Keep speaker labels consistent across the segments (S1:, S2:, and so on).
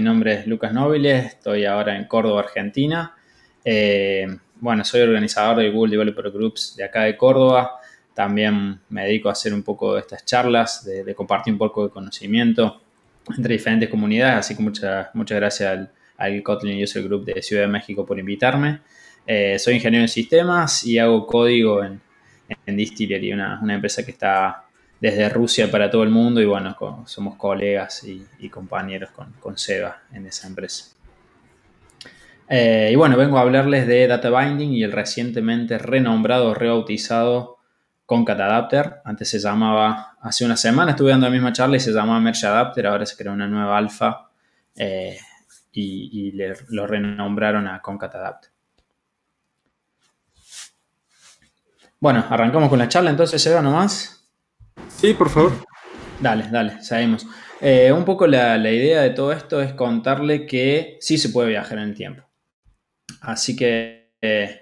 S1: Mi nombre es Lucas Nobile, estoy ahora en Córdoba, Argentina. Eh, bueno, soy organizador del Google Developer Groups de acá de Córdoba. También me dedico a hacer un poco de estas charlas, de, compartir un poco de conocimiento entre diferentes comunidades. Así que muchas, muchas gracias al, Kotlin User Group de Ciudad de México por invitarme. Eh, soy ingeniero en sistemas y hago código en, en Distillery, una empresa que está desde Rusia para todo el mundo y bueno, somos colegas y, compañeros con, Seba en esa empresa. Eh, y bueno, vengo a hablarles de Data Binding y el recientemente renombrado, rebautizado Concat Adapter. Antes se llamaba, hace una semana estuve dando la misma charla y se llamaba Merge Adapter, ahora se creó una nueva alfa eh, y, lo renombraron a Concat Adapter. Bueno, arrancamos con la charla entonces, Seba, nomás. Sí, por favor. Dale, dale, seguimos. Eh, un poco la, idea de todo esto es contarle que sí se puede viajar en el tiempo. Así que, eh,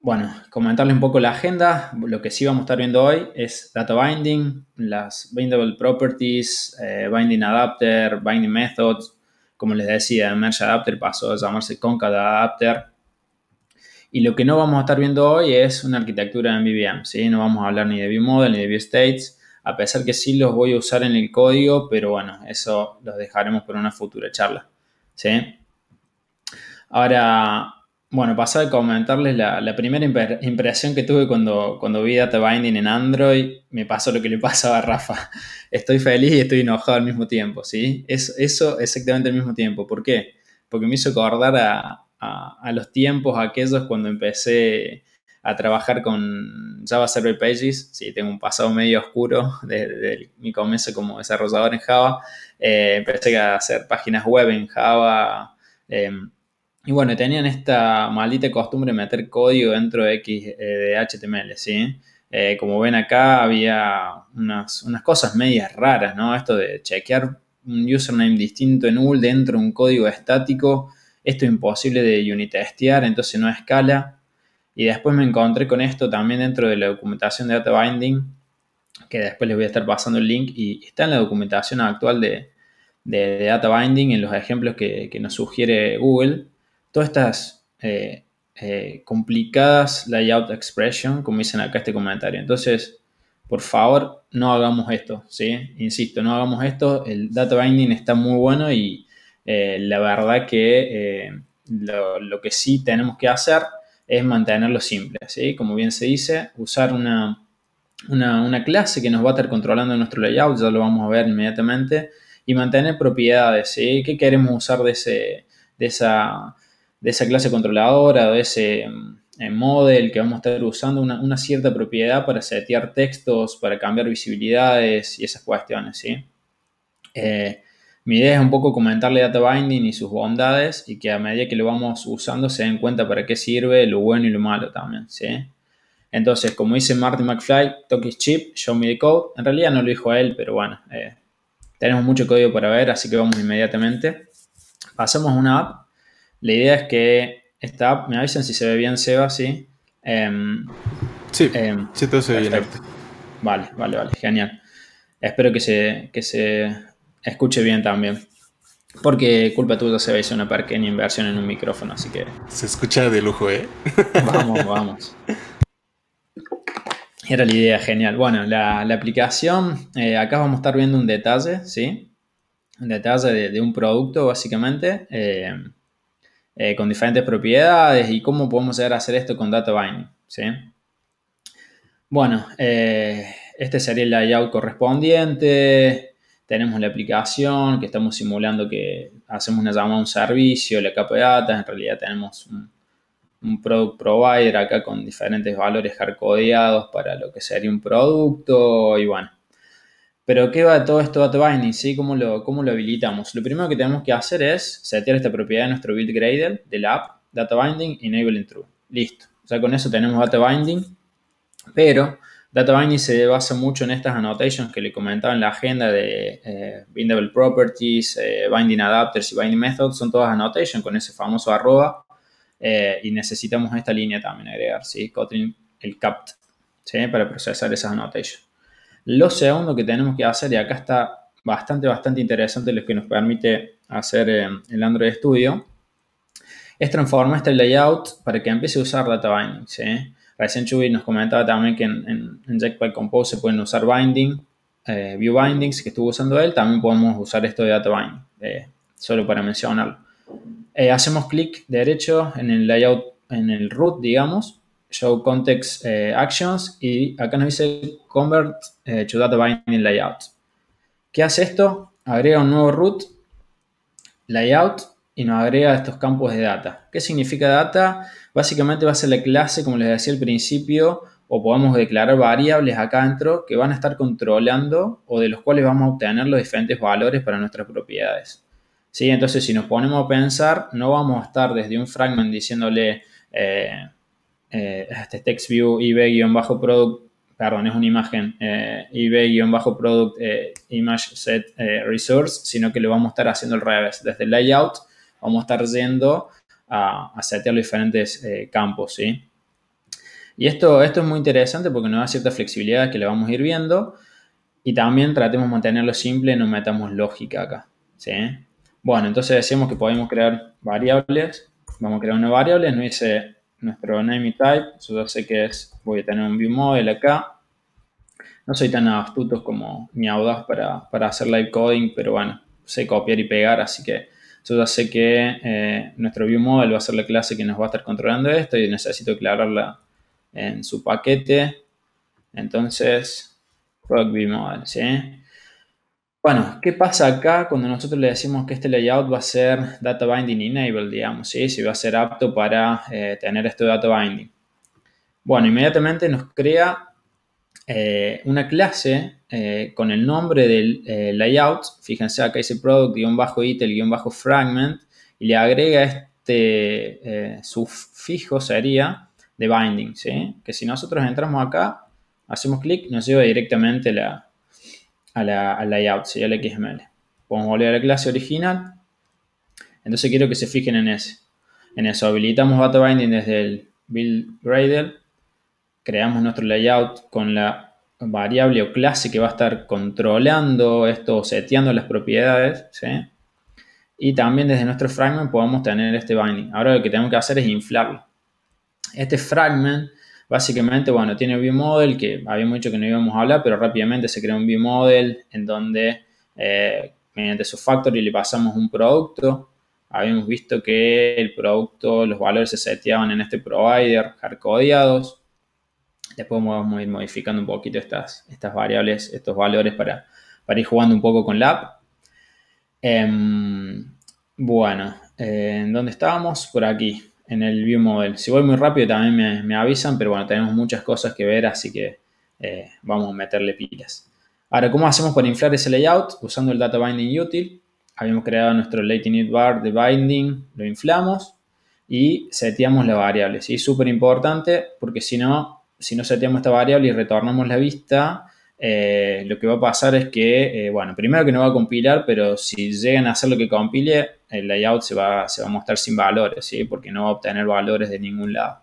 S1: bueno, comentarle un poco la agenda. Lo que sí vamos a estar viendo hoy es data binding, las bindable properties, eh, binding adapter, binding methods. Como les decía, merge adapter pasó a llamarse concat adapter. Y lo que no vamos a estar viendo hoy es una arquitectura en VBM, ¿sí? No vamos a hablar ni de ViewModel ni de ViewStates a pesar que sí los voy a usar en el código, pero bueno, eso los dejaremos para una futura charla. ¿sí? Ahora, bueno, pasar a comentarles la, primera impresión que tuve cuando, cuando vi Data Binding en Android. Me pasó lo que le pasaba a Rafa. Estoy feliz y estoy enojado al mismo tiempo, ¿sí? eso exactamente al mismo tiempo. ¿Por qué? Porque me hizo acordar a los tiempos aquellos cuando empecé a trabajar con Java Server Pages. Sí, tengo un pasado medio oscuro desde mi comienzo como desarrollador en Java. Eh, empecé a hacer páginas web en Java. Em, y bueno, tenían esta maldita costumbre de meter código dentro de, X, eh, de HTML, ¿sí? Eh, como ven acá, había unas, unas cosas medias raras, ¿no? Esto de chequear un username distinto en null dentro de un código estático. Esto es imposible de unitestear, entonces no escala. Y después me encontré con esto también dentro de la documentación de Data Binding, que después les voy a estar pasando el link y está en la documentación actual de, Data Binding, en los ejemplos que, nos sugiere Google. Todas estas eh, eh, complicadas layout expression, como dicen acá este comentario. Entonces, por favor, no hagamos esto, ¿sí? Insisto, no hagamos esto. El Data Binding está muy bueno y eh, la verdad que lo que sí tenemos que hacer es mantenerlo simple, ¿sí? Como bien se dice, usar una, clase que nos va a estar controlando nuestro layout, ya lo vamos a ver inmediatamente, y mantener propiedades, ¿sí? ¿Qué queremos usar de, ese, esa, de esa clase controladora, de ese eh, model que vamos a estar usando, una, cierta propiedad para setear textos, para cambiar visibilidades y esas cuestiones, ¿sí? Eh, mi idea es un poco comentarle data binding y sus bondades y que a medida que lo vamos usando se den cuenta para qué sirve lo bueno y lo malo también, ¿sí? Entonces, como dice Martin McFly, talk is cheap, show me the code. En realidad no lo dijo él, pero bueno, eh, tenemos mucho código para ver, así que vamos inmediatamente. Pasamos a una app. La idea es que esta app, me avisan si se ve bien, Seba, ¿sí? Em, em, sí, todo se ve bien. Vale, vale, vale, genial. Espero que se, que se escuche bien también. Porque culpa tuya se veis una pequeña inversión en un micrófono, así que. Se escucha de lujo, ¿eh? Vamos, vamos. Era la idea, genial. Bueno, la, aplicación, eh, acá vamos a estar viendo un detalle, ¿sí? Un detalle de, un producto, básicamente, eh, eh, con diferentes propiedades y cómo podemos llegar a hacer esto con Data Binding, ¿sí? Bueno, este sería el layout correspondiente, tenemos la aplicación, que estamos simulando que hacemos una llamada a un servicio, la capa de datos, en realidad tenemos un, product provider acá con diferentes valores hardcodeados para lo que sería un producto y bueno. Pero ¿qué va todo esto data binding? ¿sí? ¿Cómo, lo, ¿Cómo lo habilitamos? Lo primero que tenemos que hacer es setear esta propiedad de nuestro build grader, de la app, data binding, in true. Listo. O sea, con eso tenemos data binding, pero Data Binding se basa mucho en estas annotations que le comentaba en la agenda de eh, Bindable Properties, eh, Binding Adapters y Binding Methods, son todas annotations con ese famoso arroba eh, y necesitamos esta línea también agregar, ¿sí? Kotlin, el CAPT, ¿sí? Para procesar esas annotations. Lo segundo que tenemos que hacer, y acá está bastante, bastante interesante lo que nos permite hacer el Android Studio, es transformar este layout para que empiece a usar Data Binding, ¿sí? Recién Chubby nos comentaba también que en, Jetpack Compose se pueden usar binding, eh, view bindings que estuvo usando él, también podemos usar esto de data binding, solo para mencionarlo. Eh, hacemos clic derecho en el layout, en el root, digamos, show context eh, actions y acá nos dice convert to data binding layout. ¿Qué hace esto? Agrega un nuevo root, layout y nos agrega estos campos de data. ¿Qué significa data? Básicamente va a ser la clase, como les decía al principio, o podemos declarar variables acá dentro que van a estar controlando o de los cuales vamos a obtener los diferentes valores para nuestras propiedades. ¿Sí? Entonces, si nos ponemos a pensar, no vamos a estar desde un fragment diciéndole eh, eh, este text view ib-product, perdón, es una imagen, eh, ib-product image set resource, sino que lo vamos a estar haciendo al revés, desde el layout vamos a estar yendo a, a setear los diferentes eh, campos, ¿sí? Y esto, esto es muy interesante porque nos da cierta flexibilidad que le vamos a ir viendo y también tratemos de mantenerlo simple, no metamos lógica acá, ¿sí? Bueno, entonces decimos que podemos crear variables, vamos a crear una variable, No dice nuestro name y type, yo sé que es, voy a tener un view model acá, no soy tan astuto como ni audaz para, para hacer live coding, pero bueno, sé copiar y pegar, así que yo sé que eh, nuestro ViewModel va a ser la clase que nos va a estar controlando esto y necesito declararla en su paquete. Entonces, product ¿sí? Bueno, ¿qué pasa acá cuando nosotros le decimos que este layout va a ser data binding enabled, digamos, ¿sí? Si va a ser apto para eh, tener este data binding. Bueno, inmediatamente nos crea eh, una clase eh, con el nombre del eh, layout, fíjense acá dice product-itel-fragment, y le agrega este sufijo sería de binding, que si nosotros entramos acá, hacemos clic, nos lleva directamente la, a al layout, ¿sí? al XML. Podemos volver a la clase original, entonces quiero que se fijen en ese. En eso habilitamos data binding desde el build Gradle creamos nuestro layout con la variable o clase que va a estar controlando esto o seteando las propiedades, Y también desde nuestro fragment podemos tener este binding. Ahora lo que tenemos que hacer es inflarlo. Este fragment básicamente, bueno, tiene ViewModel, que había mucho que no íbamos a hablar, pero rápidamente se crea un ViewModel en donde eh, mediante su factory le pasamos un producto. Habíamos visto que el producto, los valores se seteaban en este provider hardcodeados. Después vamos a ir modificando un poquito estas, estas variables, estos valores para, ir jugando un poco con la app. Em, bueno, eh, dónde estábamos? Por aquí, en el view model. Si voy muy rápido también me, avisan, pero bueno, tenemos muchas cosas que ver, así que eh, vamos a meterle pilas. Ahora, ¿cómo hacemos para inflar ese layout? Usando el data binding util. Habíamos creado nuestro late bar de binding, lo inflamos y seteamos variables. Y es Súper importante porque si no, si no seteamos esta variable y retornamos la vista, eh, lo que va a pasar es que, eh, bueno, primero que no va a compilar, pero si llegan a hacer lo que compile, el layout se va, se va a mostrar sin valores, ¿sí? Porque no va a obtener valores de ningún lado.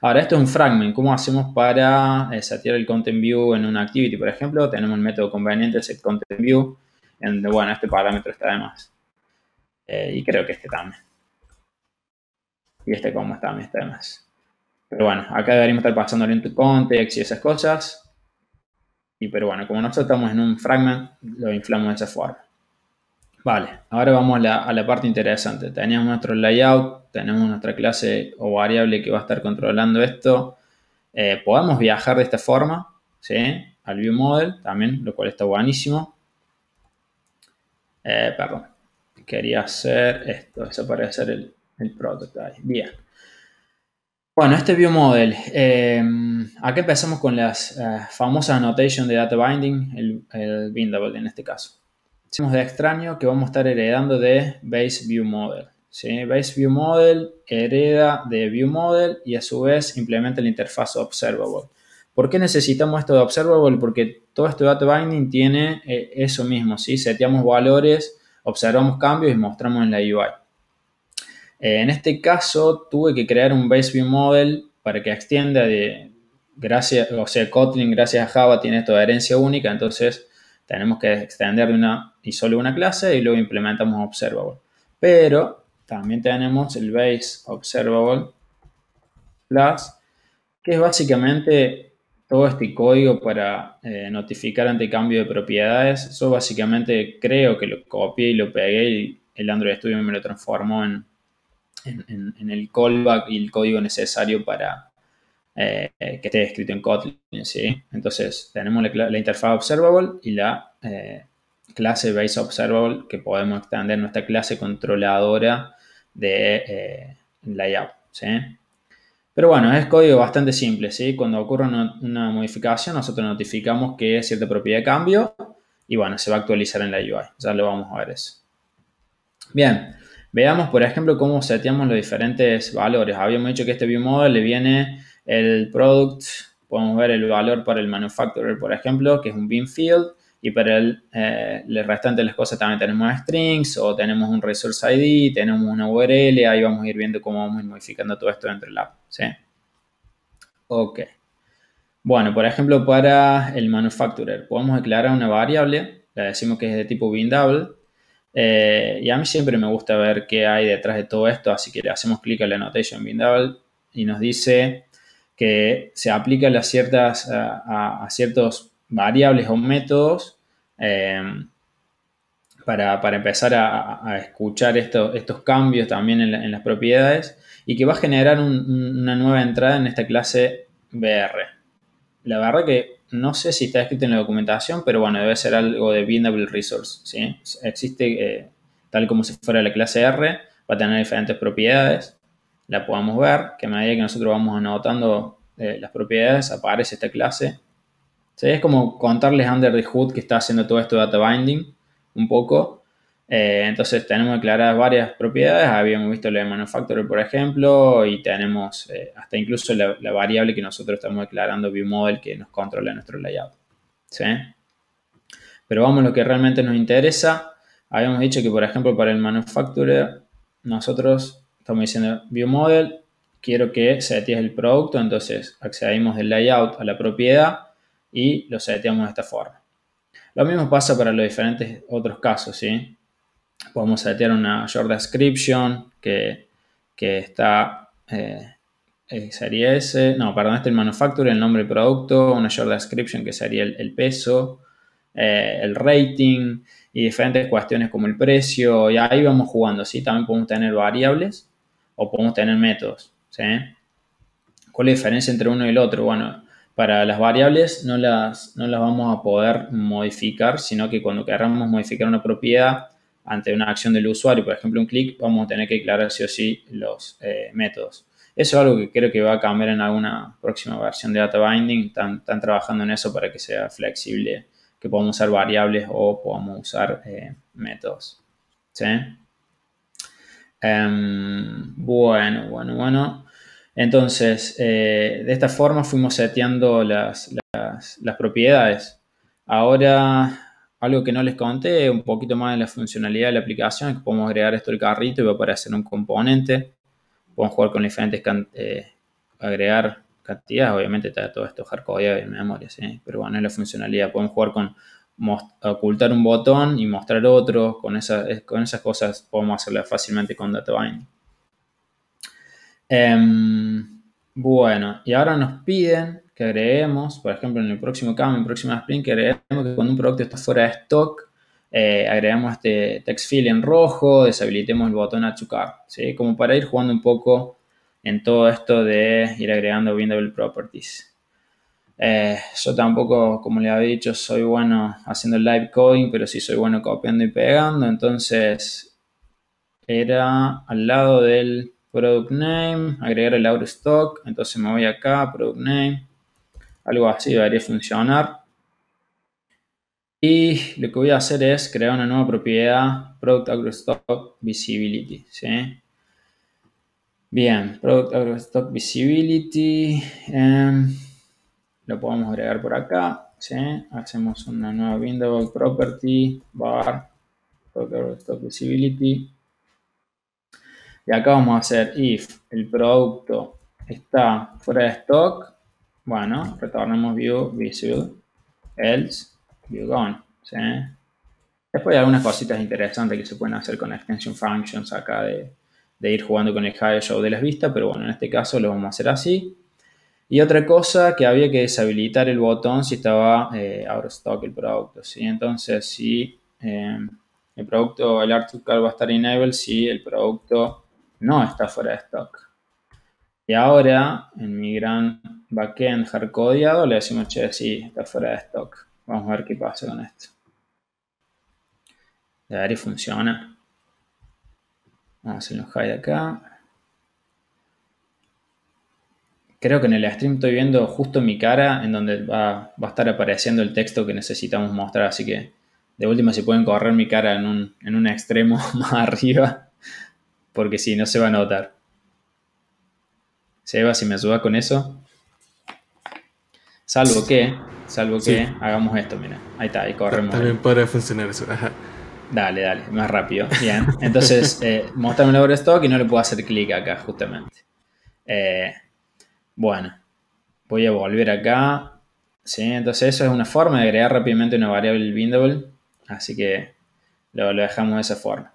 S1: Ahora, esto es un fragment. ¿Cómo hacemos para eh, el content view en una activity? Por ejemplo, tenemos un método conveniente set content view, en donde, bueno, este parámetro está de más. Eh, y creo que este también. Y este como también está de más. Pero bueno, acá deberíamos estar pasando tu context y esas cosas. Y pero bueno, como nosotros estamos en un fragment, lo inflamos de esa forma. Vale, ahora vamos a la, parte interesante. Tenemos nuestro layout, tenemos nuestra clase o variable que va a estar controlando esto. Eh, podemos viajar de esta forma, ¿sí? Al view model también, lo cual está buenísimo. Eh, perdón, quería hacer esto, desaparecer el, el prototype Bien. Bueno, este View Model, eh, em, empezamos con las eh, famosas annotation de data binding, el, bindable en este caso. Hacemos de extraño que vamos a estar heredando de Base View Model. ¿sí? Base View Model hereda de View Model y a su vez implementa la interfaz Observable. ¿Por qué necesitamos esto de Observable? Porque todo este data binding tiene eh, eso mismo, ¿sí? seteamos valores, observamos cambios y mostramos en la UI. Eh, en este caso, tuve que crear un base view model para que extienda de, gracias, o sea, Kotlin gracias a Java tiene esto de herencia única, entonces tenemos que extender de una y solo una clase y luego implementamos observable. Pero también tenemos el base observable plus, que es básicamente todo este código para eh, notificar ante cambio de propiedades. Eso básicamente creo que lo copié y lo pegué y el Android Studio me lo transformó en, en, el callback y el código necesario para eh, que esté escrito en Kotlin. ¿sí? Entonces, tenemos la, interfaz observable y la eh, clase base observable que podemos extender nuestra clase controladora de eh, layout. ¿sí? Pero bueno, es código bastante simple, ¿sí? Cuando ocurre una, modificación, nosotros notificamos que cierta propiedad de cambio y bueno, se va a actualizar en la UI. Ya lo vamos a ver eso. Bien, Veamos, por ejemplo, cómo seteamos los diferentes valores. Habíamos dicho que este ViewModel le viene el product, podemos ver el valor para el manufacturer, por ejemplo, que es un bin field, y para el, el eh, restante de las cosas también tenemos strings o tenemos un resource ID, tenemos una URL, ahí vamos a ir viendo cómo vamos a ir modificando todo esto dentro del app, ¿sí? Ok. Bueno, por ejemplo, para el manufacturer podemos declarar una variable, le decimos que es de tipo double, eh, y a mí siempre me gusta ver qué hay detrás de todo esto, así que le hacemos clic a la annotation bindable y nos dice que se aplica a, ciertas, a, ciertos variables o métodos em, para, empezar a, escuchar estos cambios también en, las propiedades y que va a generar una nueva entrada en esta clase BR. La verdad que no sé si está escrito en la documentación, pero bueno, debe ser algo de Bindable Resource. ¿sí? Existe eh, tal como si fuera la clase R, va a tener diferentes propiedades. La podemos ver, que a medida que nosotros vamos anotando eh, las propiedades, aparece esta clase. ¿Sí? Es como contarles under the hood que está haciendo todo esto de data binding, un poco. Eh, entonces tenemos declaradas varias propiedades, habíamos visto la de manufacturer, por ejemplo, y tenemos eh, hasta incluso la, variable que nosotros estamos declarando viewModel que nos controla nuestro layout. ¿sí? Pero vamos a lo que realmente nos interesa. Habíamos dicho que, por ejemplo, para el manufacturer, nosotros estamos diciendo viewModel, quiero que se setees el producto, entonces accedemos del layout a la propiedad y lo seteamos de esta forma. Lo mismo pasa para los diferentes otros casos, ¿sí? Podemos setear una short description que, que está... Eh, eh, sería ese, no, perdón, este el manufacturer, el nombre del producto, una short description que sería el, peso, eh, el rating y diferentes cuestiones como el precio, y ahí vamos jugando, ¿sí? También podemos tener variables o podemos tener métodos, ¿sí? ¿Cuál es la diferencia entre uno y el otro? Bueno, para las variables no las, no las vamos a poder modificar, sino que cuando queramos modificar una propiedad, ante una acción del usuario, por ejemplo un clic, vamos a tener que declarar sí o sí los eh, métodos. Eso es algo que creo que va a cambiar en alguna próxima versión de Data Binding. Están, trabajando en eso para que sea flexible, que podamos usar variables o podamos usar eh, métodos. ¿Sí? Em, bueno, bueno, bueno. Entonces, eh, de esta forma fuimos seteando las, las propiedades. Ahora algo que no les conté, un poquito más de la funcionalidad de la aplicación, es que podemos agregar esto al carrito y va a aparecer un componente. Podemos jugar con diferentes, eh, agregar cantidades, obviamente está todo esto hardcodeado en memoria, pero bueno, es la funcionalidad. Podemos jugar con ocultar un botón y mostrar otro, con, con esas cosas podemos hacerlas fácilmente con data em, bueno, y ahora nos piden que agreguemos, por ejemplo, en el próximo cambio, en el próximo sprint, que agreguemos que cuando un producto está fuera de stock, eh, agregamos este text fill en rojo, deshabilitemos el botón achucar, ¿sí? Como para ir jugando un poco en todo esto de ir agregando Windows properties. Eh, yo tampoco, como le había dicho, soy bueno haciendo live coding, pero sí soy bueno copiando y pegando. Entonces, era al lado del product name, agregar el out stock. Entonces me voy acá, product name, algo así debería funcionar. Y lo que voy a hacer es crear una nueva propiedad, Product AgroStock Visibility. Bien, Product AgroStock Visibility. Em, lo podemos agregar por acá. Hacemos una nueva window property, bar, Product AgroStock Visibility. Y acá vamos a hacer if el producto está fuera de stock, bueno, retornamos view, visual, else, view gone. ¿sí? Después hay algunas cositas interesantes que se pueden hacer con extension functions acá de, ir jugando con el high show de las vistas, pero bueno, en este caso lo vamos a hacer así. Y otra cosa que había que deshabilitar el botón si estaba eh, out of stock el producto. ¿sí? Entonces, si em, el producto, el art va a estar enable si el producto no está fuera de stock. Y ahora, en mi gran backend hardcodeado, le decimos, che, sí, está fuera de stock. Vamos a ver qué pasa con esto. A ver y funciona. Vamos a hacer un acá. Creo que en el stream estoy viendo justo mi cara en donde va, a estar apareciendo el texto que necesitamos mostrar. Así que de última si pueden correr mi cara en un, extremo más arriba. Porque si no se va a notar. Seba, si me ayuda con eso. Salvo que, salvo que hagamos esto, mira. Ahí está, ahí corremos. También funcionar eso. Dale, dale, más rápido. Bien. Entonces, eh, obra el overstock y no le puedo hacer clic acá, justamente. Eh, bueno, voy a volver acá. Sí, entonces eso es una forma de agregar rápidamente una variable bindable. Así que lo, lo dejamos de esa forma.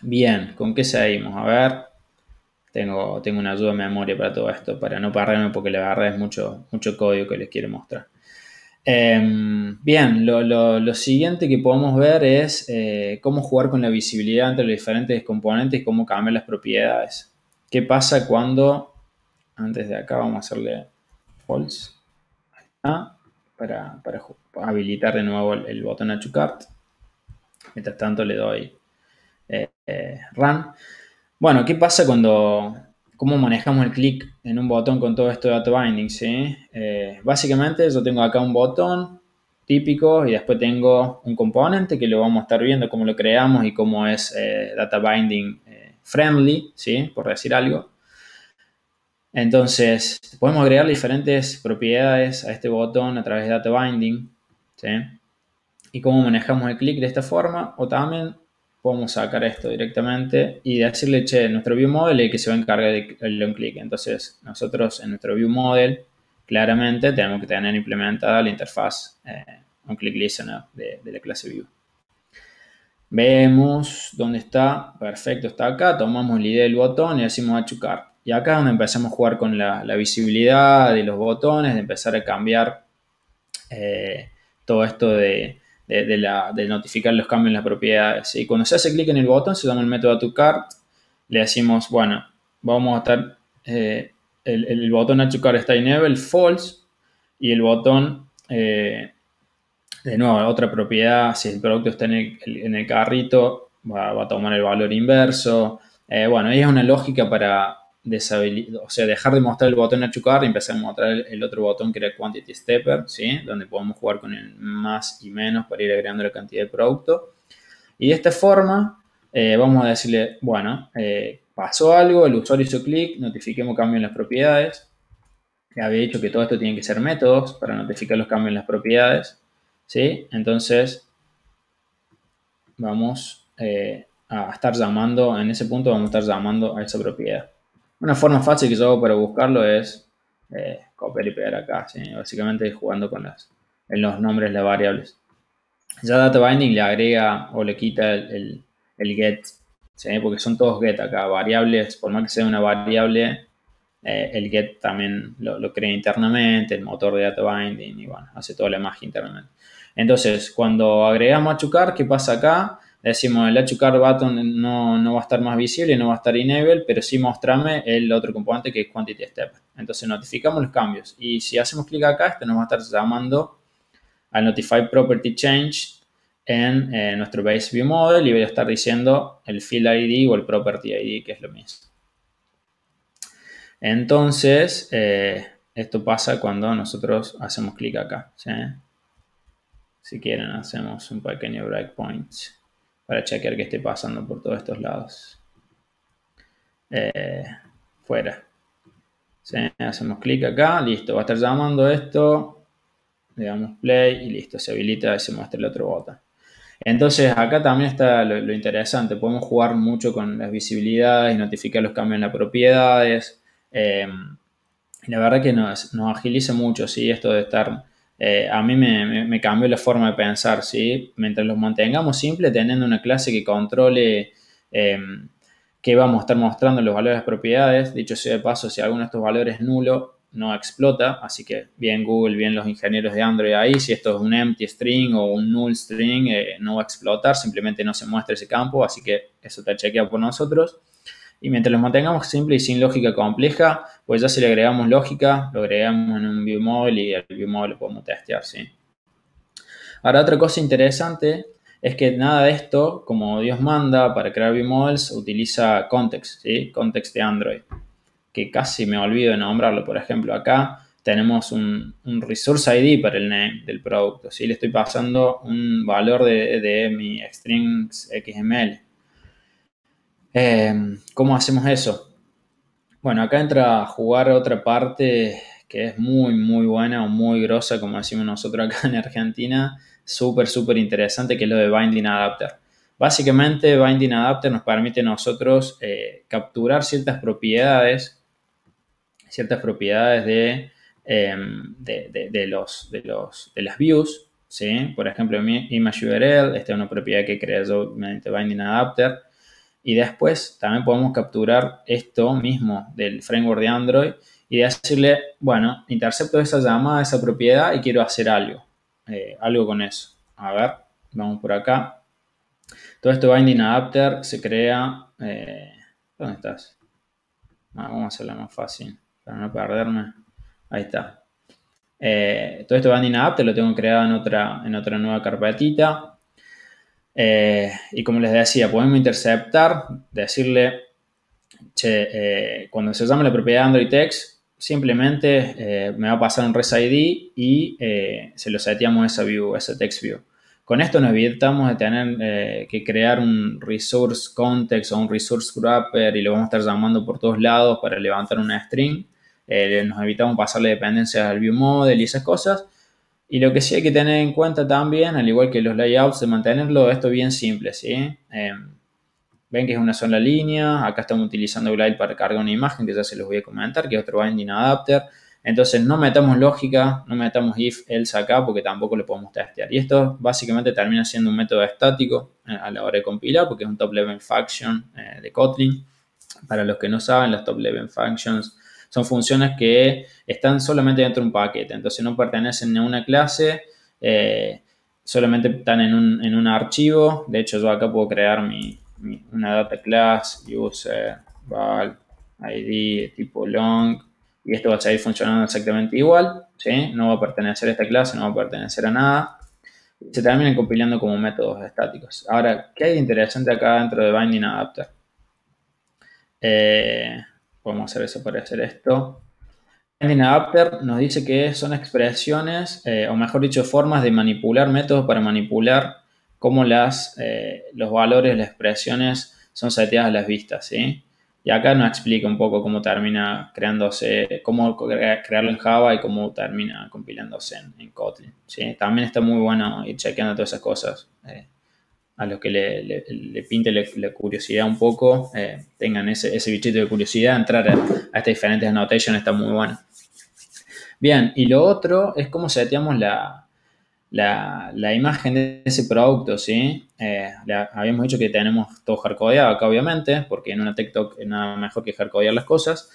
S1: Bien, ¿con qué seguimos? A ver tengo, una ayuda de memoria para todo esto, para no pararme porque le agarré mucho, mucho código que les quiero mostrar. Em, bien, lo, siguiente que podemos ver es eh, cómo jugar con la visibilidad entre los diferentes componentes y cómo cambiar las propiedades. ¿Qué pasa cuando, antes de acá vamos a hacerle false, para, habilitar de nuevo el, botón a Mientras tanto le doy eh, eh, run. Bueno, ¿qué pasa cuando, cómo manejamos el clic en un botón con todo esto de data binding? ¿sí? Eh, básicamente yo tengo acá un botón típico y después tengo un componente que lo vamos a estar viendo cómo lo creamos y cómo es eh, data binding eh, friendly, ¿sí? por decir algo. Entonces, podemos agregar diferentes propiedades a este botón a través de data binding. ¿sí? Y cómo manejamos el clic de esta forma. O también podemos sacar esto directamente y decirle, che, nuestro view model es el que se va a encargar del onClick. click. Entonces, nosotros en nuestro view model, claramente tenemos que tener implementada la interfaz eh, on de, la clase view. Vemos dónde está, perfecto, está acá, tomamos el ID del botón y hacemos achucar. Y acá es donde empezamos a jugar con la, visibilidad de los botones, de empezar a cambiar eh, todo esto de, de, notificar los cambios en las propiedades. Y cuando se hace clic en el botón, se dan el método tu cart, le decimos, bueno, vamos a estar, eh, el, botón a to cart está enable, false, y el botón, eh, de nuevo, otra propiedad, si el producto está en el, carrito, va, a tomar el valor inverso. Eh, bueno, ahí es una lógica para, o sea, dejar de mostrar el botón a chocar y empezar a mostrar el otro botón que era Quantity Stepper, ¿sí? Donde podemos jugar con el más y menos para ir agregando la cantidad de producto. Y de esta forma eh, vamos a decirle, bueno, eh, pasó algo, el usuario hizo clic, notifiquemos cambio en las propiedades. había dicho que todo esto tiene que ser métodos para notificar los cambios en las propiedades, ¿sí? Entonces, vamos eh, a estar llamando, en ese punto vamos a estar llamando a esa propiedad. Una forma fácil que yo hago para buscarlo es eh, copiar y pegar acá, básicamente jugando con las, en los nombres de las variables. Ya data binding le agrega o le quita el, get, porque son todos get acá, variables, por más que sea una variable, eh, el get también lo, crea internamente, el motor de data binding y bueno, hace toda la magia internamente. Entonces, cuando agregamos a chucar, ¿qué pasa acá? decimos, el h button no, no, va a estar más visible, no va a estar enable, pero sí mostrame el otro componente que es quantity step. Entonces notificamos los cambios y si hacemos clic acá, esto nos va a estar llamando al notify property change en eh, nuestro base view model y voy a estar diciendo el field ID o el property ID, que es lo mismo. Entonces, eh, esto pasa cuando nosotros hacemos clic acá. Si quieren, hacemos un pequeño breakpoint para chequear que esté pasando por todos estos lados. Eh, fuera. Hacemos clic acá, listo, va a estar llamando esto. Le damos play y listo, se habilita y se muestra el otro botón. Entonces acá también está lo, interesante, podemos jugar mucho con las visibilidades, notificar los cambios en las propiedades. Eh, la verdad que nos, nos agiliza mucho, ¿sí? Esto de estar eh, a mí me, cambió la forma de pensar, ¿sí? Mientras los mantengamos simples, teniendo una clase que controle eh, que vamos a estar mostrando los valores de propiedades, dicho sea de paso, si alguno de estos valores es nulo, no explota, así que bien Google, bien los ingenieros de Android ahí, si esto es un empty string o un null string, eh, no va a explotar, simplemente no se muestra ese campo, así que eso está chequeado por nosotros. Y mientras los mantengamos simple y sin lógica compleja, pues ya si le agregamos lógica, lo agregamos en un viewModel y el viewModel lo podemos testear, ¿sí? Ahora, otra cosa interesante es que nada de esto, como Dios manda, para crear viewModels utiliza context, ¿sí? Context de Android, que casi me olvido de nombrarlo. Por ejemplo, acá tenemos un, resource ID para el name del producto. ¿sí? Le estoy pasando un valor de, de mi strings XML. Em, ¿Cómo hacemos eso? Bueno, acá entra a jugar otra parte que es muy, muy buena o muy grosa, como decimos nosotros acá en Argentina, súper, súper interesante, que es lo de Binding Adapter. Básicamente, Binding Adapter nos permite a nosotros eh, capturar ciertas propiedades, ciertas propiedades de, em, de, las views, ¿sí? Por ejemplo, URL, esta es una propiedad que creé yo mediante Binding Adapter. Y después también podemos capturar esto mismo del framework de Android y decirle, bueno, intercepto esa llamada, esa propiedad y quiero hacer algo, eh, algo con eso. A ver, vamos por acá. Todo esto binding adapter se crea... Eh, ¿Dónde estás? Ah, vamos a hacerlo más fácil para no perderme. Ahí está. Eh, todo esto binding adapter lo tengo creado en otra, en otra nueva carpetita. Eh, y como les decía, podemos interceptar, decirle, eh, cuando se llame la propiedad Android Text, simplemente eh, me va a pasar un ResId ID y se lo seteamos a esa view, text view. Con esto nos evitamos de tener que crear un resource context o un resource wrapper y lo vamos a estar llamando por todos lados para levantar una string. nos evitamos pasarle dependencias al view model y esas cosas. Y lo que sí hay que tener en cuenta también, al igual que los layouts, de mantenerlo esto bien simple, ¿sí? Em, ven que es una sola línea, acá estamos utilizando Glide para cargar una imagen, que ya se los voy a comentar, que es otro binding adapter. Entonces no metamos lógica, no metamos if, else acá, porque tampoco lo podemos testear. Y esto básicamente termina siendo un método estático eh, a la hora de compilar, porque es un top level function eh, de Kotlin. Para los que no saben, las top level functions son funciones que están solamente dentro de un paquete, entonces no pertenecen a una clase, eh, solamente están en un, archivo. De hecho, yo acá puedo crear mi, una data class, user, val, id, tipo long, y esto va a seguir funcionando exactamente igual, ¿sí? No va a pertenecer a esta clase, no va a pertenecer a nada. Se terminan compilando como métodos estáticos. Ahora, ¿qué hay de interesante acá dentro de Binding Adapter? Eh, Podemos hacer eso para hacer esto. Ending Adapter nos dice que son expresiones, eh, o mejor dicho, formas de manipular, métodos para manipular cómo las, eh, los valores, las expresiones son seteadas a las vistas, Y acá nos explica un poco cómo termina creándose, cómo crearlo en Java y cómo termina compilándose en, Kotlin. También está muy bueno ir chequeando todas esas cosas. Eh, a los que le, pinte la curiosidad un poco, eh, tengan ese, bichito de curiosidad, entrar a, estas diferentes annotations está muy bueno. Bien, y lo otro es cómo seteamos la, la, imagen de ese producto, ¿sí? Eh, habíamos dicho que tenemos todo jarcodeado acá, obviamente, porque en una TikTok nada mejor que hardcodear las cosas.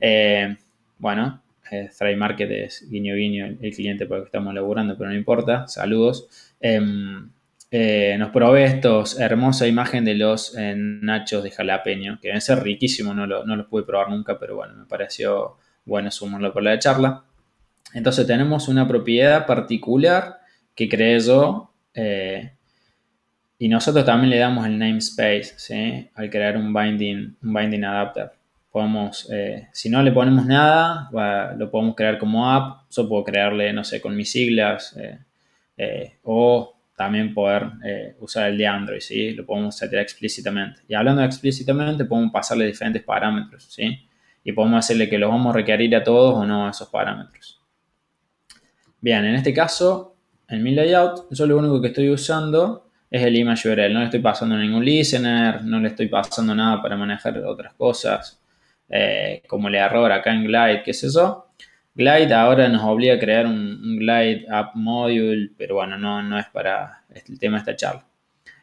S1: Eh, bueno, eh, Market es guiño guiño el cliente para el que estamos laburando, pero no importa. Saludos. Em, eh, nos probé estos hermosa imagen de los nachos de jalapeño, que deben ser riquísimos, no, lo, los pude probar nunca, pero bueno, me pareció bueno sumarlo por la charla. Entonces tenemos una propiedad particular que creé yo eh, y nosotros también le damos el namespace ¿sí? al crear un binding, un binding adapter. Podemos, eh, si no le ponemos nada, lo podemos crear como app. Yo puedo crearle, no sé, con mis siglas o también poder eh, usar el de Android, ¿sí? Lo podemos setear explícitamente. Y hablando explícitamente, podemos pasarle diferentes parámetros, ¿sí? Y podemos hacerle que los vamos a requerir a todos o no a esos parámetros. Bien, en este caso, en mi layout, yo lo único que estoy usando es el image URL. No le estoy pasando ningún listener, no le estoy pasando nada para manejar otras cosas, eh, como el error acá en Glide, qué es eso?, Glide ahora nos obliga a crear un, Glide App Module, pero bueno, no, no es para el tema de esta charla.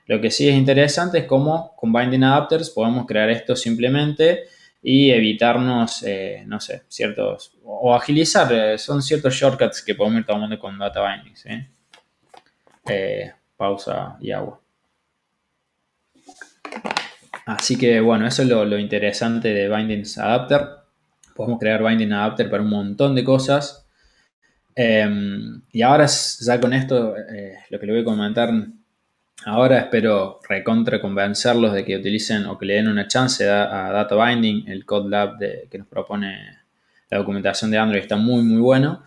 S1: Lo que sí es interesante es cómo con Binding Adapters podemos crear esto simplemente y evitarnos, eh, no sé, ciertos, o, agilizar, eh, son ciertos shortcuts que podemos ir tomando con Data Bindings. Eh, pausa y agua. Así que bueno, eso es lo, lo interesante de Bindings Adapter podemos crear Binding Adapter para un montón de cosas. Em, y ahora ya con esto, eh, lo que le voy a comentar ahora, espero recontra convencerlos de que utilicen o que le den una chance a, Data Binding, el Code Lab que nos propone la documentación de Android está muy muy bueno.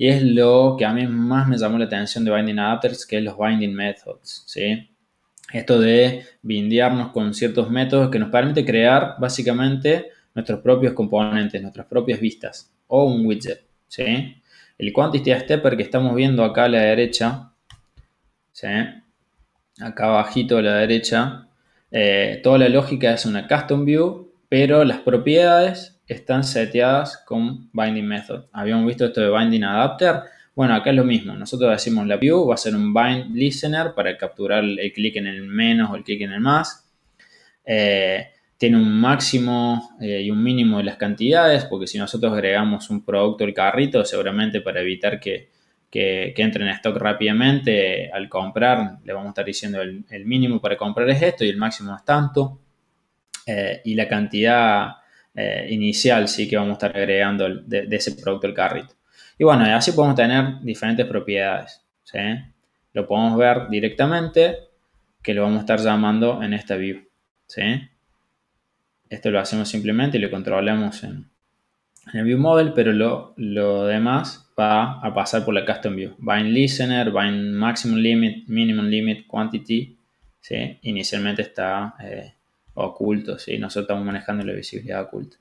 S1: Y es lo que a mí más me llamó la atención de Binding Adapters, que es los Binding Methods, ¿sí? Esto de bindearnos con ciertos métodos que nos permite crear básicamente nuestros propios componentes, nuestras propias vistas o un widget. ¿sí? El quantity stepper que estamos viendo acá a la derecha, ¿sí? acá abajito a la derecha, eh, toda la lógica es una custom view, pero las propiedades están seteadas con binding method. Habíamos visto esto de binding adapter. Bueno, acá es lo mismo. Nosotros decimos la view va a ser un bind listener para capturar el clic en el menos o el clic en el más. Eh, tiene un máximo eh, y un mínimo de las cantidades, porque si nosotros agregamos un producto al carrito, seguramente para evitar que, entre en stock rápidamente, al comprar le vamos a estar diciendo el, mínimo para comprar es esto y el máximo es tanto. Eh, y la cantidad eh, inicial sí que vamos a estar agregando de, ese producto al carrito. Y bueno, así podemos tener diferentes propiedades. Lo podemos ver directamente, que lo vamos a estar llamando en esta view. ¿sí? Esto lo hacemos simplemente y lo controlamos en, el view model, pero lo, lo, demás va a pasar por la custom view. Va listener, va maximum limit, minimum limit, quantity. ¿sí? Inicialmente está eh, oculto, ¿sí? nosotros estamos manejando la visibilidad oculta.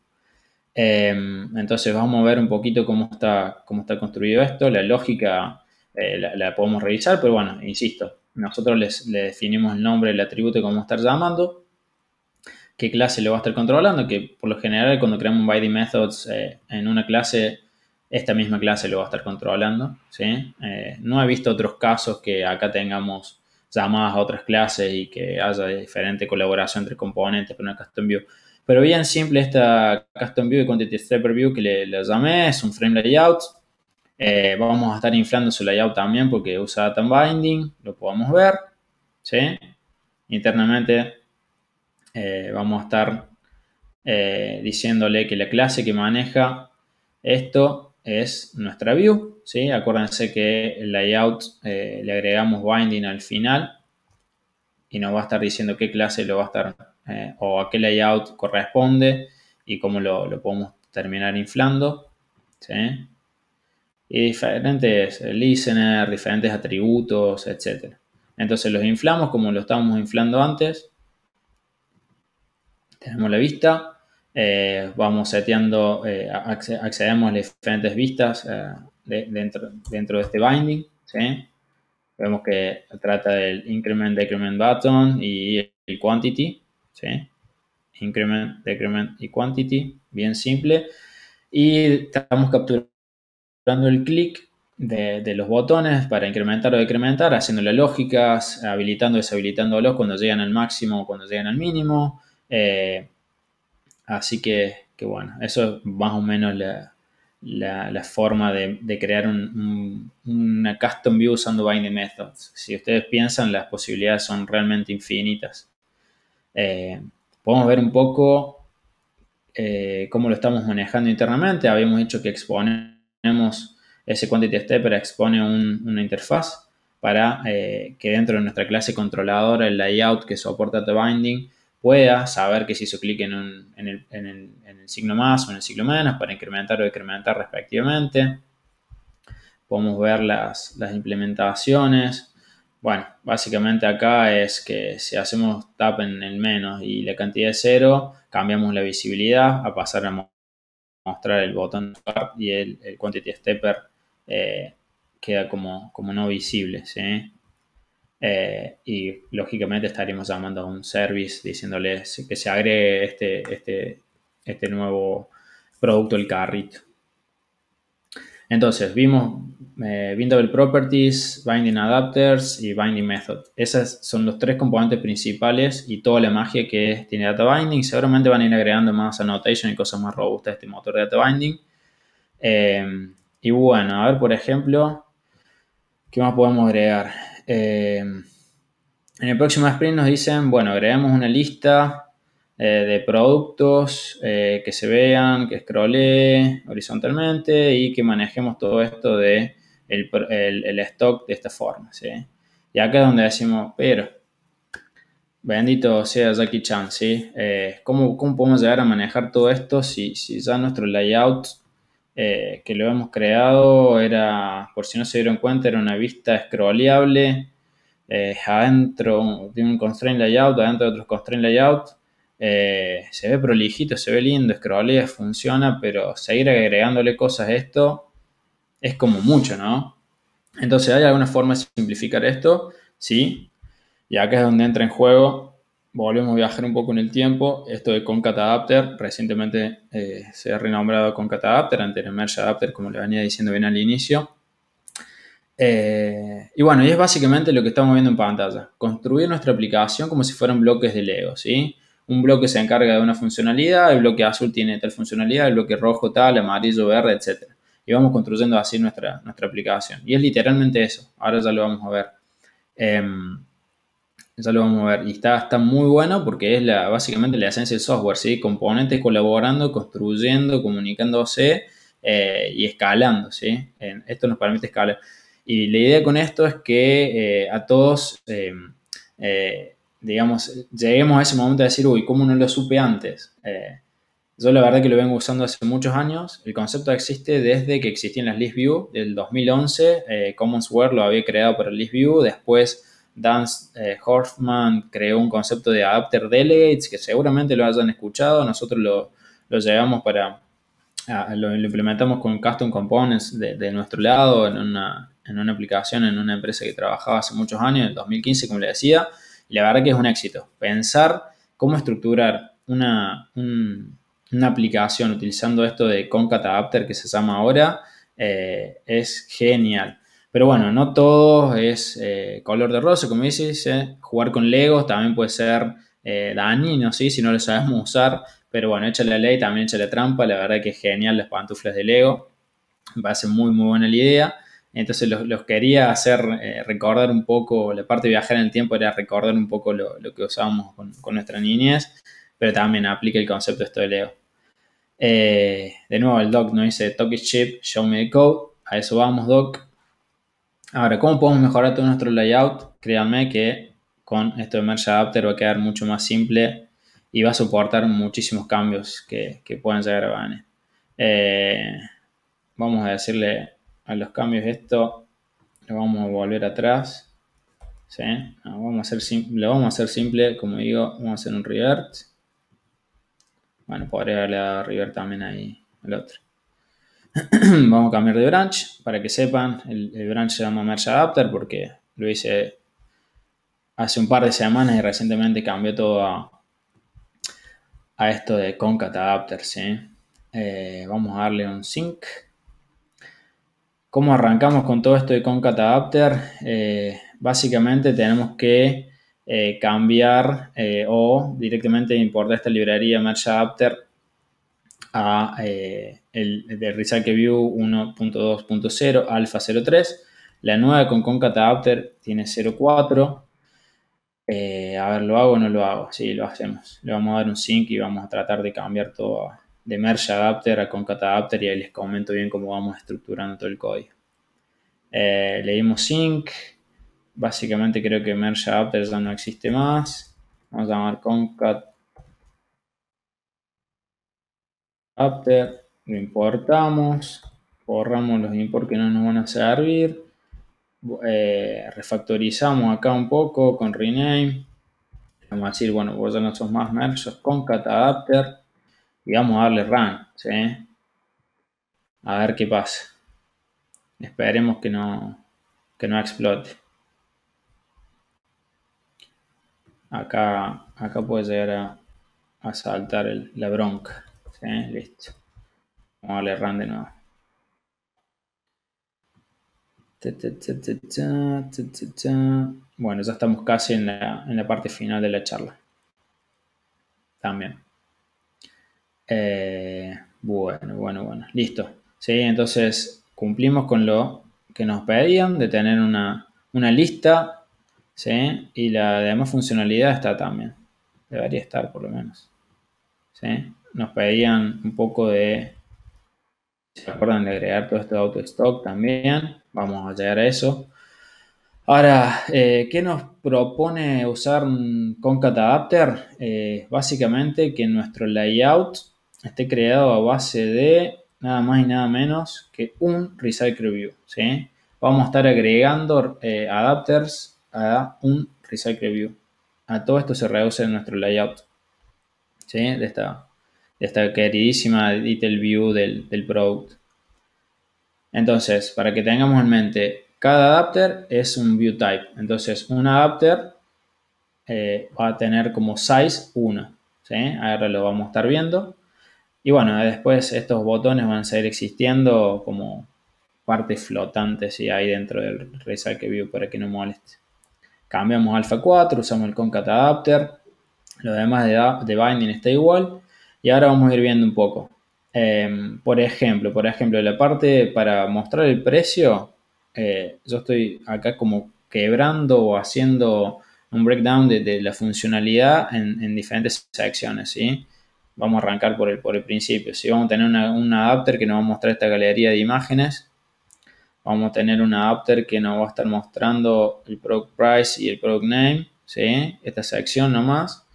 S1: Em, entonces vamos a ver un poquito cómo está, cómo está construido esto. La lógica eh, la, podemos revisar, pero bueno, insisto, nosotros le definimos el nombre del atributo cómo estar llamando qué clase lo va a estar controlando, que por lo general cuando creamos un binding methods eh, en una clase, esta misma clase lo va a estar controlando. ¿sí? Eh, no he visto otros casos que acá tengamos llamadas a otras clases y que haya diferente colaboración entre componentes para una custom view. Pero bien simple esta custom view y quantity view que le, llamé, es un frame layout. Eh, vamos a estar inflando su layout también porque usa data binding, lo podemos ver. ¿sí? Internamente eh, vamos a estar eh, diciéndole que la clase que maneja esto es nuestra view. ¿sí? Acuérdense que el layout eh, le agregamos binding al final y nos va a estar diciendo qué clase lo va a estar o a qué layout corresponde y cómo lo, podemos terminar inflando. ¿sí? Y diferentes listeners, diferentes atributos, etc. Entonces los inflamos como lo estábamos inflando antes tenemos la vista, eh, vamos seteando, eh, accedemos a las diferentes vistas eh, dentro, dentro de este binding, Vemos que trata del increment, decrement button y el quantity, Increment, decrement y quantity, bien simple. Y estamos capturando el clic de, los botones para incrementar o decrementar, haciendo las lógicas, habilitando, o deshabilitándolos cuando llegan al máximo o cuando llegan al mínimo, eh, así que, bueno, eso es más o menos la, forma de, crear un, una custom view usando Binding Methods. Si ustedes piensan, las posibilidades son realmente infinitas. Eh, podemos ver un poco eh, cómo lo estamos manejando internamente. Habíamos dicho que exponemos ese quantity stepper expone una interfaz para que dentro de nuestra clase controladora el layout que soporta the binding pueda saber que se hizo clic en, el, signo más o en el signo menos para incrementar o decrementar respectivamente. Podemos ver las, implementaciones. Bueno, básicamente acá es que si hacemos tap en el menos y la cantidad es cero, cambiamos la visibilidad a pasar a mostrar el botón y el, quantity stepper eh, queda como, como no visible. Eh, y lógicamente estaríamos llamando a un service diciéndoles que se agregue este, este, este nuevo producto, el carrito. Entonces, vimos eh, Bindable Properties, Binding Adapters y Binding Method. Esos son los tres componentes principales y toda la magia que tiene Data Binding. Seguramente van a ir agregando más annotation y cosas más robustas a este motor de Data Binding. Eh, y bueno, a ver, por ejemplo, ¿qué más podemos agregar? Eh, en el próximo sprint nos dicen, bueno, agregamos una lista eh, de productos eh, que se vean, que scrollee horizontalmente y que manejemos todo esto de el, stock de esta forma. ¿sí? Y acá es donde decimos, pero, bendito sea Jackie Chan, ¿sí? ¿cómo, ¿cómo, podemos llegar a manejar todo esto si, si ya nuestro layout eh, que lo hemos creado, era, por si no se dieron cuenta, era una vista scrollable eh, adentro de un constraint layout, adentro de otros constraint layout. Eh, se ve prolijito, se ve lindo, scrollable, funciona, pero seguir agregándole cosas a esto es como mucho, ¿no? Entonces, ¿hay alguna forma de simplificar esto? Sí. Y acá es donde entra en juego volvemos a viajar un poco en el tiempo. Esto de Concat Adapter, recientemente eh, se ha renombrado Concat Adapter, antes Merge Adapter, como le venía diciendo bien al inicio. Eh, y bueno, y es básicamente lo que estamos viendo en pantalla. Construir nuestra aplicación como si fueran bloques de Lego, ¿sí? Un bloque se encarga de una funcionalidad, el bloque azul tiene tal funcionalidad, el bloque rojo tal, amarillo, verde, etc. Y vamos construyendo así nuestra, nuestra aplicación. Y es literalmente eso. Ahora ya lo vamos a ver. Em, ya lo vamos a ver. Y está, está muy bueno porque es la, básicamente la esencia del software, ¿sí? Componentes colaborando, construyendo, comunicándose eh, y escalando, ¿sí? esto nos permite escalar. Y la idea con esto es que eh, a todos, eh, digamos, lleguemos a ese momento de decir, uy, ¿cómo no lo supe antes? yo la verdad que lo vengo usando hace muchos años. El concepto existe desde que existían las ListView, del 2011. Commonsware lo había creado para ListView, después... Dan eh, Horfman creó un concepto de adapter delegates que seguramente lo hayan escuchado. Nosotros lo, llevamos para, lo, implementamos con Custom Components de, nuestro lado en una, en una, aplicación, en una empresa que trabajaba hace muchos años, en 2015, como le decía. Y la verdad que es un éxito. Pensar cómo estructurar una, una aplicación utilizando esto de Concat Adapter que se llama ahora eh, es genial. Pero bueno, no todo es eh, color de rosa, como dices, eh. jugar con Legos también puede ser eh, dañino, ¿sí? si no lo sabemos usar. Pero bueno, échale la ley, también la trampa. La verdad que es genial las pantuflas de Lego. Me parece muy, muy buena la idea. Entonces los, quería hacer recordar un poco, la parte de viajar en el tiempo era recordar un poco lo, que usábamos con, nuestra niñez, pero también aplica el concepto esto de lego. de nuevo, el doc nos dice, Talk is show me the code. A eso vamos, doc. Ahora, ¿cómo podemos mejorar todo nuestro layout? Créanme que con esto de Merge Adapter va a quedar mucho más simple y va a soportar muchísimos cambios que, que puedan llegar a Bane. Eh, vamos a decirle a los cambios esto, lo vamos a volver atrás. ¿sí? vamos a hacer lo vamos a hacer simple, como digo, vamos a hacer un revert. Bueno, podría darle a revert también ahí el otro. Vamos a cambiar de branch. Para que sepan, el, branch se llama Merge Adapter porque lo hice hace un par de semanas y recientemente cambió todo a, esto de Concat Adapter. ¿eh? Eh, vamos a darle un sync. ¿Cómo arrancamos con todo esto de Concat Adapter? Eh, básicamente tenemos que cambiar o directamente importar esta librería Merge Adapter eh, el de Recycle View 1.2.0 alfa 03. La nueva con adapter tiene 04. Eh, a ver, ¿lo hago o no lo hago? Sí, lo hacemos. Le vamos a dar un sync y vamos a tratar de cambiar todo de Merge Adapter a Concat Adapter y ahí les comento bien cómo vamos estructurando todo el código. Eh, le dimos sync. Básicamente creo que Merge Adapter ya no existe más. Vamos a llamar Concat adapter, lo importamos, borramos los imports que no nos van a servir, eh, refactorizamos acá un poco con rename, vamos a decir, bueno, vos ya no sos más merge, con concat adapter, y vamos a darle run, A ver qué pasa. Esperemos que no, que no explote. Acá, acá puede llegar a, saltar la bronca. Listo. Vamos a darle de nuevo. Bueno, ya estamos casi en la, parte final de la charla. También. Eh, bueno, bueno, bueno. Listo. Sí, entonces cumplimos con lo que nos pedían de tener una, lista. ¿sí? Y la demás funcionalidad está también. Debería estar por lo menos. ¿sí? nos pedían un poco de, se acuerdan de agregar todo esto de auto stock también, vamos a llegar a eso. Ahora, eh, ¿qué nos propone usar Concat Adapter? Eh, básicamente que nuestro layout esté creado a base de nada más y nada menos que un Recycle View. Vamos a estar agregando eh, adapters a un Recycle View. A todo esto se reduce nuestro layout ¿sí? de esta queridísima detail view del, del product. Entonces, para que tengamos en mente, cada adapter es un view type. Entonces, un adapter eh, va a tener como size 1. Ahora lo vamos a estar viendo. Y bueno, después estos botones van a seguir existiendo como partes flotantes y ahí dentro del Recycle View para que no moleste. Cambiamos alfa 4, usamos el concat adapter. Lo demás de, de binding está igual. Y ahora vamos a ir viendo un poco. Em, por ejemplo, por ejemplo, la parte para mostrar el precio, eh, yo estoy acá como quebrando o haciendo un breakdown de, la funcionalidad en, diferentes secciones, ¿sí? Vamos a arrancar por el, por el principio, si Vamos a tener un adapter que nos va a mostrar esta galería de imágenes, vamos a tener un adapter que nos va a estar mostrando el product price y el product name, ¿sí? Esta sección nomás.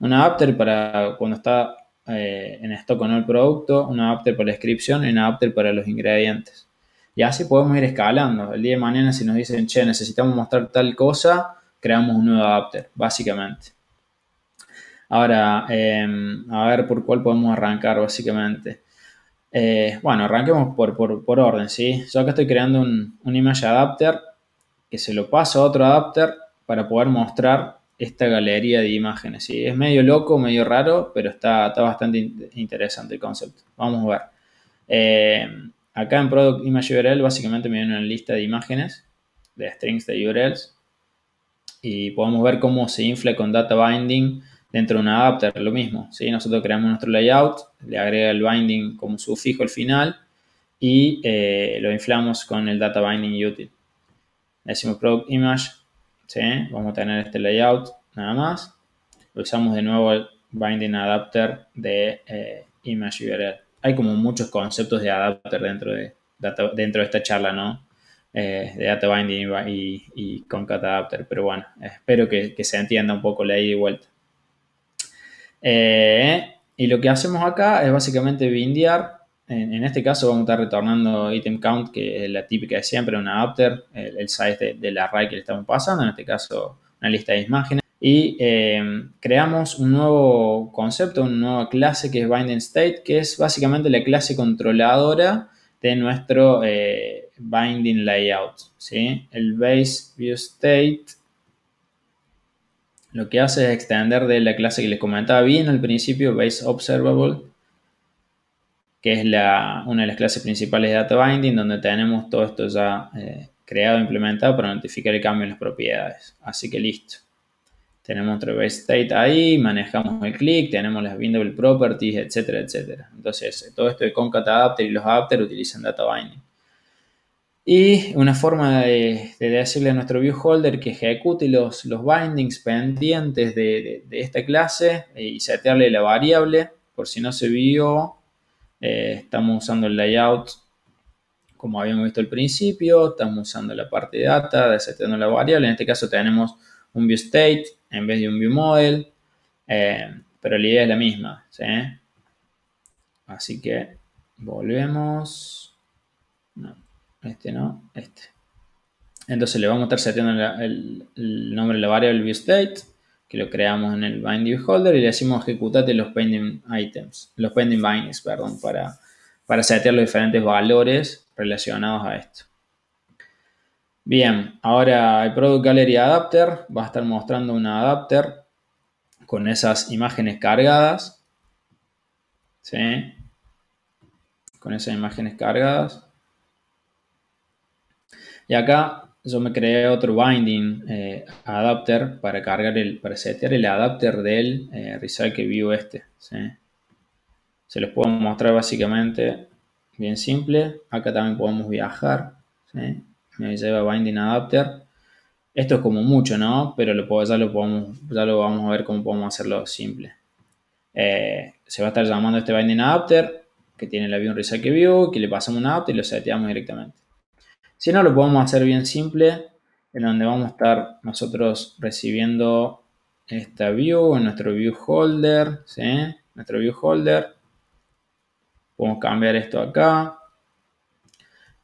S1: Un adapter para cuando está eh, en esto con el producto, un adapter para la descripción y un adapter para los ingredientes. Y así podemos ir escalando. El día de mañana si nos dicen, che, necesitamos mostrar tal cosa, creamos un nuevo adapter, básicamente. Ahora, em, a ver por cuál podemos arrancar, básicamente. Eh, bueno, arranquemos por, orden, ¿sí? Yo acá estoy creando un, un image adapter que se lo paso a otro adapter para poder mostrar esta galería de imágenes. ¿sí? Es medio loco, medio raro, pero está, bastante interesante el concepto. Vamos a ver. Eh, acá en Product Image URL básicamente me viene una lista de imágenes, de strings de URLs, y podemos ver cómo se infla con data binding dentro de un adapter, lo mismo. ¿sí? Nosotros creamos nuestro layout, le agrega el binding como sufijo al final y eh, lo inflamos con el data binding util. Le decimos product image ¿sí? Vamos a tener este layout nada más. Usamos de nuevo el binding adapter de eh, image URL. Hay como muchos conceptos de adapter dentro de, dentro de esta charla, ¿no? Eh, de data binding y, y, concat adapter, pero bueno, espero que, se entienda un poco la ida y vuelta. Eh, y lo que hacemos acá es básicamente bindear en, este caso vamos a estar retornando item count, que es la típica de siempre, un adapter, el, size del array que le estamos pasando, en este caso una lista de imágenes. Y em, creamos un nuevo concepto, una nueva clase que es binding state, que es básicamente la clase controladora de nuestro eh, binding layout. ¿sí? El base view state lo que hace es extender de la clase que les comentaba bien al principio, base observable, que es la, una de las clases principales de Data Binding, donde tenemos todo esto ya eh, creado e implementado para notificar el cambio en las propiedades. Así que listo. Tenemos nuestro base state ahí, manejamos el click, tenemos las bindable properties, etcétera, etcétera. Entonces, todo esto de concat adapter y los adapter utilizan data binding. Y una forma de, decirle a nuestro viewholder que ejecute los, los bindings pendientes de, de esta clase y setearle la variable, por si no se vio, eh, estamos usando el layout como habíamos visto al principio, estamos usando la parte de data, desatando la variable, en este caso tenemos un view state en vez de un view model, eh, pero la idea es la misma, Así que volvemos, este no, este. Entonces le vamos a estar seteando el, nombre de la variable ViewState que lo creamos en el binding holder y le decimos ejecutate los pending items, los pending bindings, perdón, para, para setear los diferentes valores relacionados a esto. Bien, ahora el Product Gallery Adapter va a estar mostrando un adapter con esas imágenes cargadas. ¿sí? Con esas imágenes cargadas. Y acá yo me creé otro binding eh, adapter para cargar el, para setear el adapter del eh, Recycle View este. Se los puedo mostrar básicamente bien simple. Acá también podemos viajar. Me lleva binding adapter. Esto es como mucho, ¿no? Pero lo ya, lo podemos, ya lo vamos a ver cómo podemos hacerlo simple. Eh, se va a estar llamando este binding adapter que tiene el avión recycle view, que le pasamos un adapter y lo seteamos directamente. Si no, lo podemos hacer bien simple, en donde vamos a estar nosotros recibiendo esta view en nuestro view holder, ¿sí? Nuestro view holder. Podemos cambiar esto acá.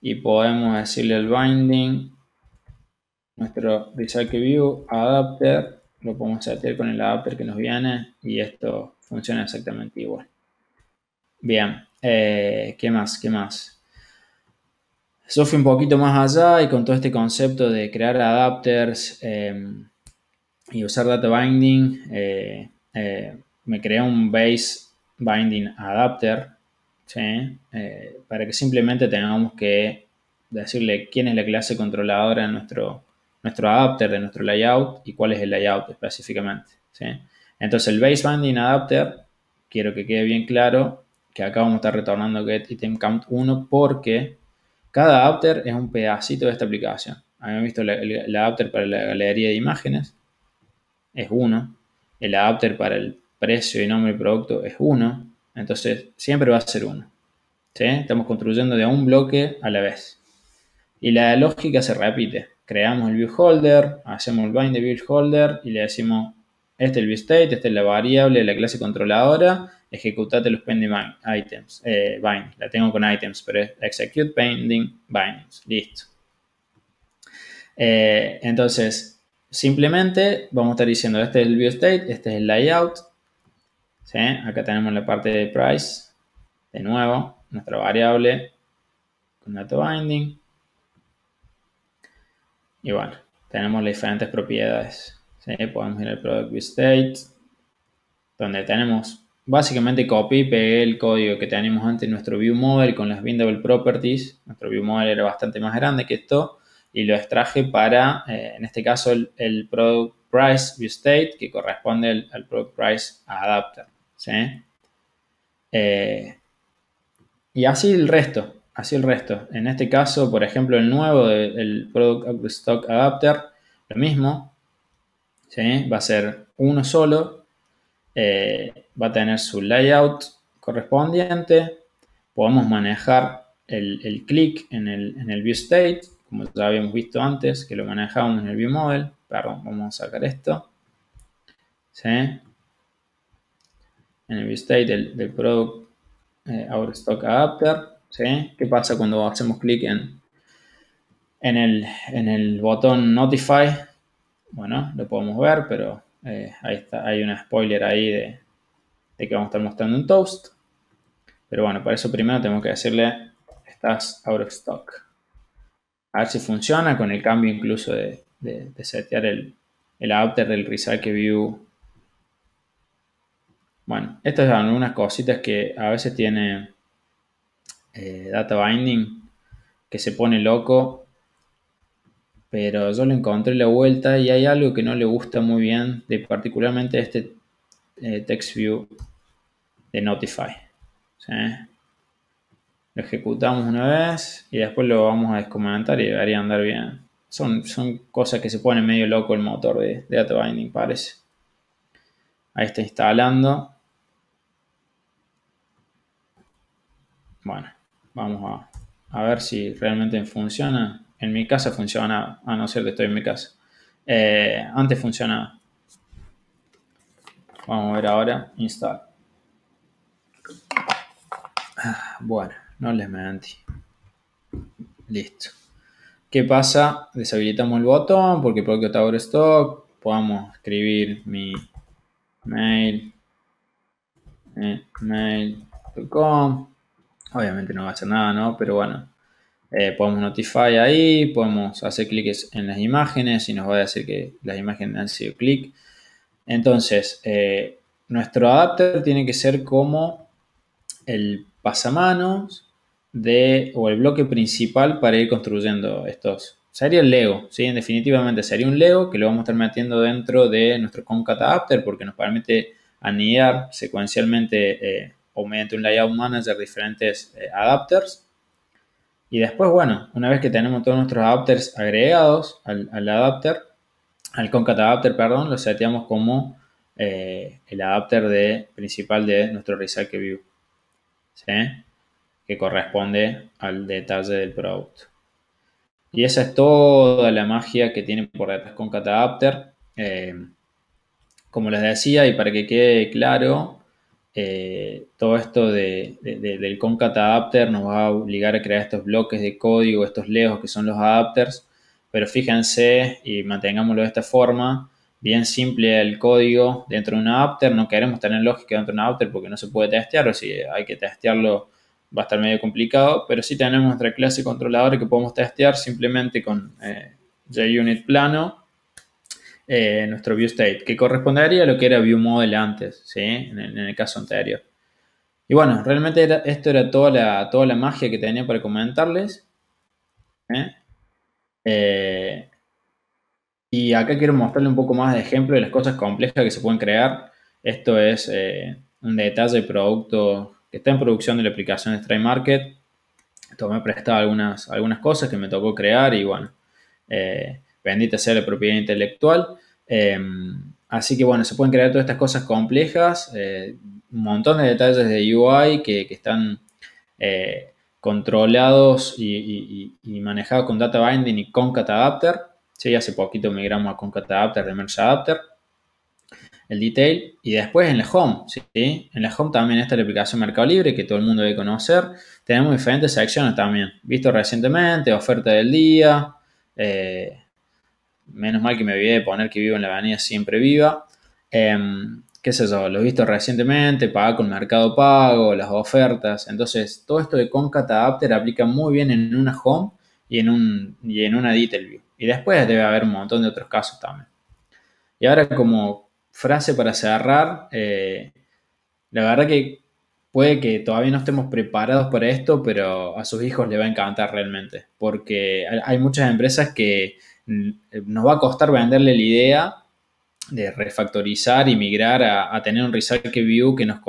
S1: Y podemos decirle el binding, nuestro recycle view adapter, lo podemos hacer con el adapter que nos viene y esto funciona exactamente igual. Bien, eh, ¿qué más? ¿Qué más? Yo fui un poquito más allá y con todo este concepto de crear adapters eh, y usar data binding, eh, eh, me creé un base binding adapter para que simplemente tengamos que decirle quién es la clase controladora de nuestro, nuestro adapter, de nuestro layout y cuál es el layout específicamente. Entonces el base binding adapter, quiero que quede bien claro que acá vamos a estar retornando get item count 1 porque cada adapter es un pedacito de esta aplicación. Habíamos visto el, adapter para la galería de imágenes, es uno. El adapter para el precio y nombre del producto es uno. Entonces, siempre va a ser uno. ¿Sí? Estamos construyendo de un bloque a la vez. Y la lógica se repite. Creamos el viewholder, hacemos el bind de viewholder y le decimos, este es el viewState, esta es la variable de la clase controladora ejecutate los pending items, eh, La tengo con items, pero es execute pending bindings. Listo. Eh, entonces, simplemente vamos a estar diciendo, este es el view state, este es el layout. Acá tenemos la parte de price. De nuevo, nuestra variable con dato binding. Y bueno, tenemos las diferentes propiedades. Podemos ir al product view state, donde tenemos básicamente copié y pegué el código que teníamos antes en nuestro view model con las bindable properties. Nuestro view model era bastante más grande que esto y lo extraje para, eh, en este caso, el, el, product price view state que corresponde al, product price adapter. ¿sí? Eh, y así el resto, así el resto. En este caso, por ejemplo, el nuevo, el product stock adapter, lo mismo, ¿sí? va a ser uno solo. Eh, va a tener su layout correspondiente, podemos manejar el, clic en el, en view state, como ya habíamos visto antes, que lo manejamos en el view model, perdón, vamos a sacar esto, ¿sí? en el view state del, product eh, stock adapter, ¿sí? ¿qué pasa cuando hacemos clic en, en, el, botón notify? Bueno, lo podemos ver, pero eh, ahí está, hay un spoiler ahí de, de que vamos a estar mostrando un toast. Pero bueno, para eso primero tengo que decirle, estás out of stock. A ver si funciona con el cambio incluso de, de, setear el, el, adapter del que View. Bueno, estas son unas cositas que a veces tiene eh, Data Binding, que se pone loco. Pero yo le encontré la vuelta y hay algo que no le gusta muy bien, de particularmente este eh, TextView de Notify. Lo ejecutamos una vez y después lo vamos a descomentar y debería andar bien. Son, son cosas que se pone medio loco el motor de, Data Binding, parece. Ahí está instalando. Bueno, vamos a, ver si realmente funciona. En mi casa funciona a no ser que estoy en mi casa. Eh, antes funcionaba. Vamos a ver ahora. Install. Bueno, no les mentí. Listo. ¿Qué pasa? Deshabilitamos el botón porque out Tower Stock. Podemos escribir mi mail. Eh, mail.com. Obviamente no va a hacer nada, ¿no? Pero bueno. Eh, podemos notify ahí. Podemos hacer clics en las imágenes y nos va a decir que las imágenes han sido clic. Entonces, eh, nuestro adapter tiene que ser como el pasamanos de, o el bloque principal para ir construyendo estos. Sería el Lego, ¿sí? Definitivamente sería un Lego que lo vamos a estar metiendo dentro de nuestro Concat Adapter porque nos permite anidar secuencialmente eh, o mediante un layout manager diferentes eh, adapters. Y después, bueno, una vez que tenemos todos nuestros adapters agregados al, al adapter, al concat adapter, perdón, lo seteamos como eh, el adapter de, principal de nuestro Recycle View, que corresponde al detalle del producto. Y esa es toda la magia que tiene por detrás concat adapter. Eh, como les decía, y para que quede claro, eh, todo esto de, del concat adapter nos va a obligar a crear estos bloques de código, estos lejos que son los adapters, pero fíjense y mantengámoslo de esta forma, bien simple el código dentro de un adapter, no queremos tener lógica dentro de un adapter porque no se puede testear, o si hay que testearlo va a estar medio complicado, pero sí tenemos nuestra clase controladora que podemos testear simplemente con eh, JUnit plano, eh, nuestro ViewState, que correspondería a lo que era ViewModel antes, ¿sí? en, el, caso anterior. Y bueno, realmente esto era toda la, toda la magia que tenía para comentarles. ¿eh? Eh, y acá quiero mostrarle un poco más de ejemplo de las cosas complejas que se pueden crear. Esto es eh, un detalle de producto que está en producción de la aplicación de Stray Market. Tomé prestado algunas, algunas cosas que me tocó crear y bueno, eh, bendita sea la propiedad intelectual. así que bueno, se pueden crear todas estas cosas complejas, un montón de detalles de UI que, que están controlados y, manejados con Data Binding y Concat Adapter. Sí, hace poquito migramos a Concat Adapter de Merge Adapter. El detail. Y después en la home. ¿sí? En la home también está la aplicación Mercado Libre que todo el mundo debe conocer. Tenemos diferentes secciones también. Visto recientemente, oferta del día. Eh, menos mal que me olvidé de poner que vivo en la avenida siempre viva. Em, qué sé yo, lo he visto recientemente, paga con Mercado Pago, las ofertas. Entonces, todo esto de Concat Adapter aplica muy bien en una Home y en, un, en una Detail View. Y después debe haber un montón de otros casos también. Y ahora como frase para cerrar, eh, la verdad que puede que todavía no estemos preparados para esto, pero a sus hijos les va a encantar realmente, porque hay muchas empresas que mm, nos va a costar venderle la idea de refactorizar y migrar a, tener un Recycle View que nos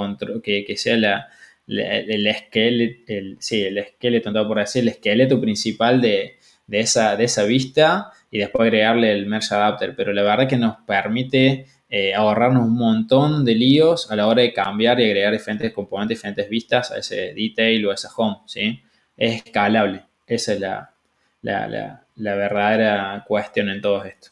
S1: que, sea la, el, esqueleto, el, sí, el esqueleto, por decir, el esqueleto principal de, esa, de esa vista y después agregarle el Merge Adapter. Pero la verdad que nos permite eh, ahorrarnos un montón de líos a la hora de cambiar y agregar diferentes componentes, diferentes vistas a ese detail o a esa home, ¿sí? Es escalable. Esa es la, la verdadera cuestión en todo esto.